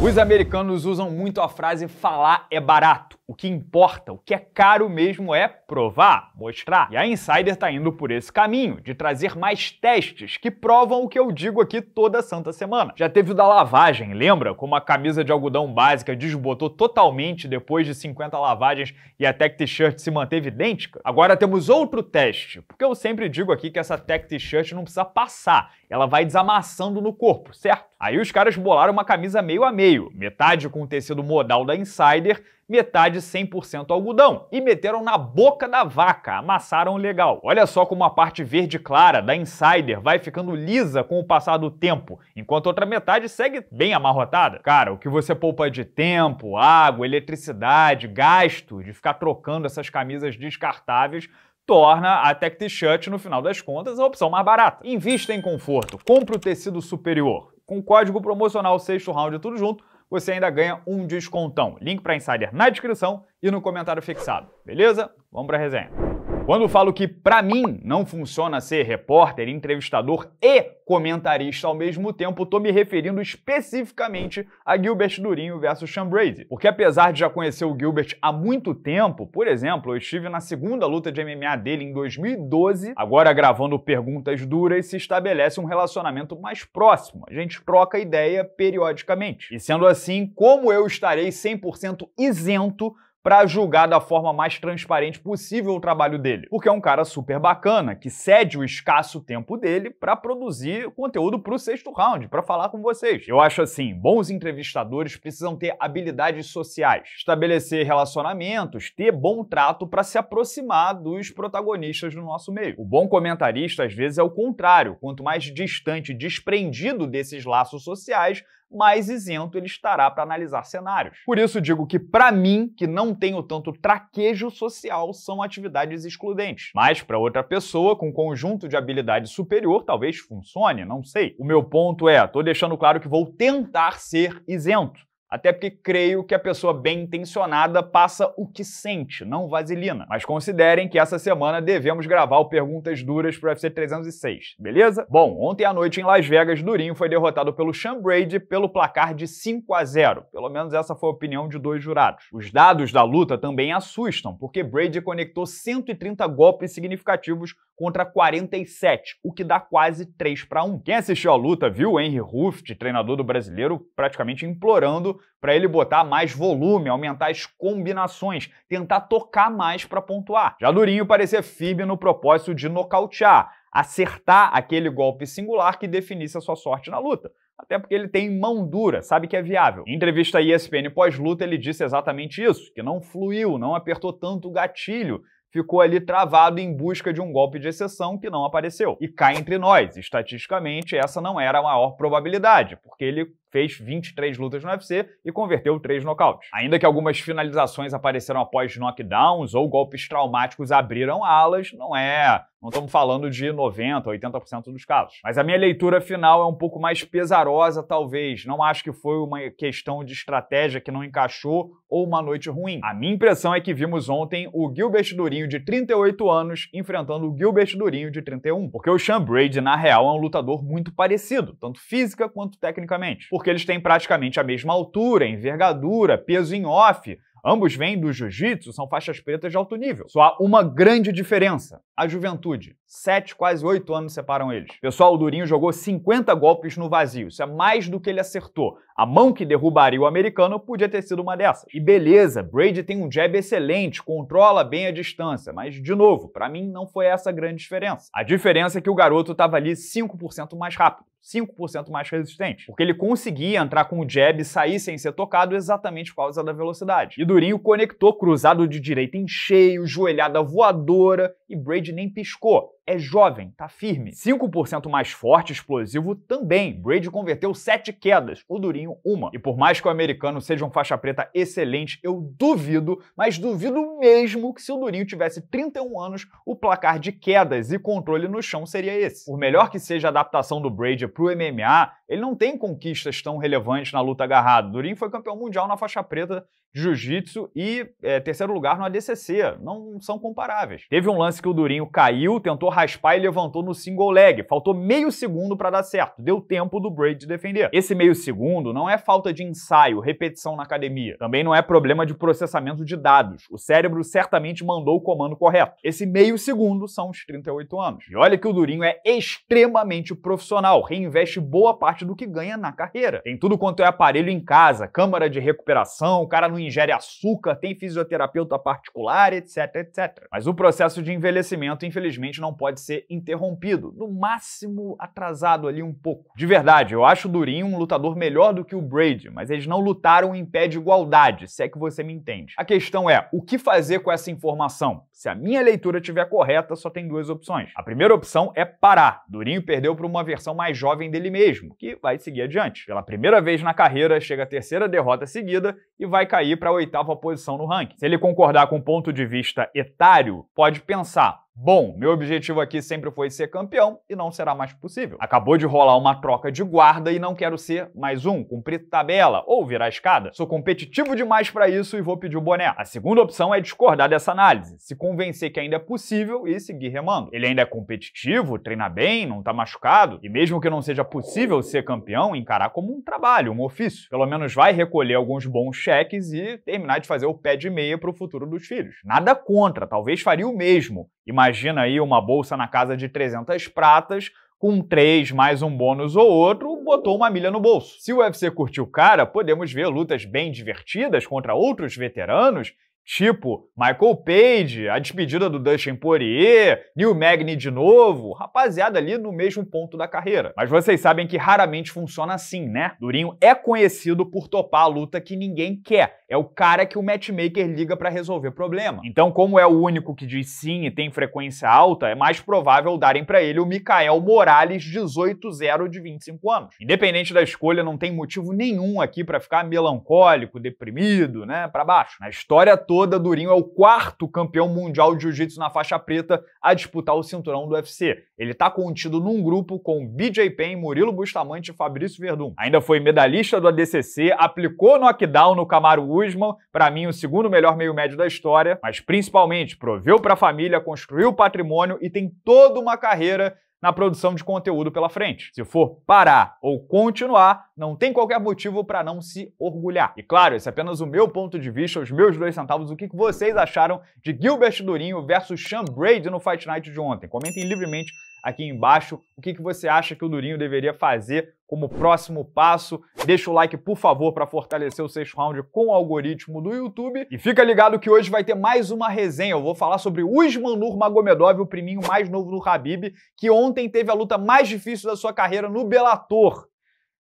Os americanos usam muito a frase falar é barato. O que importa, o que é caro mesmo é provar, mostrar. E a Insider está indo por esse caminho, de trazer mais testes que provam o que eu digo aqui toda santa semana. Já teve o da lavagem, lembra? Como a camisa de algodão básica desbotou totalmente depois de 50 lavagens e a tech t-shirt se manteve idêntica? Agora temos outro teste, porque eu sempre digo aqui que essa tech t-shirt não precisa passar, ela vai desamassando no corpo, certo? Aí os caras bolaram uma camisa meio a meio, metade com o tecido modal da Insider metade 100% algodão e meteram na boca da vaca, amassaram legal. Olha só como a parte verde clara da Insider vai ficando lisa com o passar do tempo, enquanto a outra metade segue bem amarrotada. Cara, o que você poupa de tempo, água, eletricidade, gasto de ficar trocando essas camisas descartáveis torna a Tech T-shirt, no final das contas, a opção mais barata. Invista em conforto, compre o tecido superior. Com código promocional sexto round tudo junto, você ainda ganha um descontão. Link para Insider na descrição e no comentário fixado. Beleza? Vamos para a resenha. Quando falo que para mim não funciona ser repórter, entrevistador e comentarista ao mesmo tempo, estou me referindo especificamente a Gilbert Durinho versus Sean Brady. Porque apesar de já conhecer o Gilbert há muito tempo, por exemplo, eu estive na segunda luta de MMA dele em 2012, agora gravando perguntas duras, se estabelece um relacionamento mais próximo. A gente troca ideia periodicamente. E sendo assim, como eu estarei 100% isento para julgar da forma mais transparente possível o trabalho dele. Porque é um cara super bacana, que cede o escasso tempo dele para produzir conteúdo para o sexto round, para falar com vocês. Eu acho assim, bons entrevistadores precisam ter habilidades sociais, estabelecer relacionamentos, ter bom trato para se aproximar dos protagonistas do nosso meio. O bom comentarista às vezes é o contrário, quanto mais distante, desprendido desses laços sociais, mais isento ele estará para analisar cenários. Por isso digo que, para mim, que não tenho tanto traquejo social, são atividades excludentes. Mas, para outra pessoa com conjunto de habilidade superior, talvez funcione, não sei. O meu ponto é, estou deixando claro que vou tentar ser isento. Até porque creio que a pessoa bem intencionada passa o que sente, não vaselina. Mas considerem que essa semana devemos gravar o Perguntas Duras pro UFC 306, beleza? Bom, ontem à noite em Las Vegas, Durinho foi derrotado pelo Sean Brady pelo placar de 5 a 0. Pelo menos essa foi a opinião de dois jurados. Os dados da luta também assustam, porque Brady conectou 130 golpes significativos contra 47, o que dá quase 3 para 1. Quem assistiu à luta viu o Henry Ruff, treinador do brasileiro, praticamente implorando para ele botar mais volume, aumentar as combinações, tentar tocar mais para pontuar. Já Durinho parecia firme no propósito de nocautear, acertar aquele golpe singular que definisse a sua sorte na luta. Até porque ele tem mão dura, sabe que é viável. Em entrevista à ESPN pós-luta, ele disse exatamente isso, que não fluiu, não apertou tanto o gatilho, ficou ali travado em busca de um golpe de exceção que não apareceu. E cá entre nós, estatisticamente, essa não era a maior probabilidade, porque ele fez 23 lutas no UFC e converteu 3 nocautes. Ainda que algumas finalizações apareceram após knockdowns ou golpes traumáticos abriram alas, não é não estamos falando de 90%, 80% dos casos. Mas a minha leitura final é um pouco mais pesarosa, talvez. Não acho que foi uma questão de estratégia que não encaixou ou uma noite ruim. A minha impressão é que vimos ontem o Gilbert Durinho, de 38 anos, enfrentando o Gilbert Durinho, de 31. Porque o Sean Brady, na real, é um lutador muito parecido, tanto física quanto tecnicamente porque eles têm praticamente a mesma altura, envergadura, peso em off. Ambos vêm do jiu-jitsu, são faixas pretas de alto nível. Só há uma grande diferença: a juventude. Sete, quase oito anos separam eles. Pessoal, o Durinho jogou 50 golpes no vazio. Isso é mais do que ele acertou. A mão que derrubaria o americano podia ter sido uma dessas. E beleza, Brady tem um jab excelente, controla bem a distância, mas de novo, para mim não foi essa a grande diferença. A diferença é que o garoto estava ali 5% mais rápido. 5% mais resistente, porque ele conseguia entrar com o jab e sair sem ser tocado exatamente por causa da velocidade. E Durinho conectou cruzado de direita em cheio, joelhada voadora e Brady nem piscou. É jovem, tá firme. 5% mais forte, explosivo também. Brady converteu 7 quedas, o Durinho uma. E por mais que o americano seja um faixa preta excelente, eu duvido, mas duvido mesmo que se o Durinho tivesse 31 anos, o placar de quedas e controle no chão seria esse. Por melhor que seja a adaptação do Brady pro MMA, ele não tem conquistas tão relevantes na luta agarrada. Durinho foi campeão mundial na faixa preta jiu-jitsu e é, terceiro lugar no ADCC. Não são comparáveis. Teve um lance que o Durinho caiu, tentou raspar e levantou no single leg. Faltou meio segundo para dar certo. Deu tempo do Braid de defender. Esse meio segundo não é falta de ensaio, repetição na academia. Também não é problema de processamento de dados. O cérebro certamente mandou o comando correto. Esse meio segundo são os 38 anos. E olha que o Durinho é extremamente profissional. Reinveste boa parte do que ganha na carreira. Tem tudo quanto é aparelho em casa, câmara de recuperação, o cara não não ingere açúcar, tem fisioterapeuta particular, etc, etc. Mas o processo de envelhecimento, infelizmente, não pode ser interrompido, no máximo atrasado ali um pouco. De verdade, eu acho o Durinho um lutador melhor do que o Brady, mas eles não lutaram em pé de igualdade, se é que você me entende. A questão é, o que fazer com essa informação? Se a minha leitura estiver correta, só tem duas opções. A primeira opção é parar. Durinho perdeu para uma versão mais jovem dele mesmo, que vai seguir adiante. Pela primeira vez na carreira, chega a terceira derrota seguida e vai cair cair para a oitava posição no ranking. Se ele concordar com o ponto de vista etário, pode pensar, Bom, meu objetivo aqui sempre foi ser campeão e não será mais possível. Acabou de rolar uma troca de guarda e não quero ser mais um, cumprir tabela ou virar escada. Sou competitivo demais para isso e vou pedir o boné. A segunda opção é discordar dessa análise, se convencer que ainda é possível e seguir remando. Ele ainda é competitivo, treina bem, não tá machucado e mesmo que não seja possível ser campeão, encarar como um trabalho, um ofício. Pelo menos vai recolher alguns bons cheques e terminar de fazer o pé de meia pro futuro dos filhos. Nada contra, talvez faria o mesmo. E imagina aí uma bolsa na casa de 300 pratas, com três mais um bônus ou outro, botou uma milha no bolso. Se o UFC curtiu o cara, podemos ver lutas bem divertidas contra outros veteranos Tipo, Michael Page, a despedida do Dustin Poirier, Neil Magny de novo, rapaziada ali no mesmo ponto da carreira. Mas vocês sabem que raramente funciona assim, né? Durinho é conhecido por topar a luta que ninguém quer. É o cara que o matchmaker liga para resolver problema. Então, como é o único que diz sim e tem frequência alta, é mais provável darem para ele o Mikael Morales 18-0 de 25 anos. Independente da escolha, não tem motivo nenhum aqui para ficar melancólico, deprimido, né, para baixo. Na história toda toda, Durinho é o quarto campeão mundial de jiu-jitsu na faixa preta a disputar o cinturão do UFC. Ele está contido num grupo com BJ Penn, Murilo Bustamante e Fabrício Verdun. Ainda foi medalhista do ADCC, aplicou knockdown no Camaro Usman, para mim o segundo melhor meio médio da história, mas principalmente proveu para a família, construiu patrimônio e tem toda uma carreira na produção de conteúdo pela frente. Se for parar ou continuar, não tem qualquer motivo para não se orgulhar. E claro, esse é apenas o meu ponto de vista, os meus dois centavos, o que vocês acharam de Gilbert Durinho versus Sean Brady no Fight Night de ontem. Comentem livremente aqui embaixo o que, que você acha que o Durinho deveria fazer como próximo passo. Deixa o like, por favor, para fortalecer o sexto round com o algoritmo do YouTube. E fica ligado que hoje vai ter mais uma resenha. Eu vou falar sobre Usman Nurmagomedov, o priminho mais novo do Habib, que ontem teve a luta mais difícil da sua carreira no Bellator.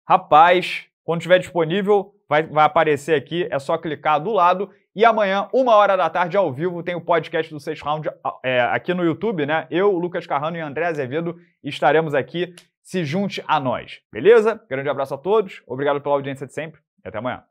Rapaz, quando estiver disponível, vai, vai aparecer aqui, é só clicar do lado. E amanhã, uma hora da tarde, ao vivo, tem o podcast do Sexto Round é, aqui no YouTube, né? Eu, Lucas Carrano e André Azevedo estaremos aqui. Se junte a nós, beleza? Grande abraço a todos, obrigado pela audiência de sempre e até amanhã.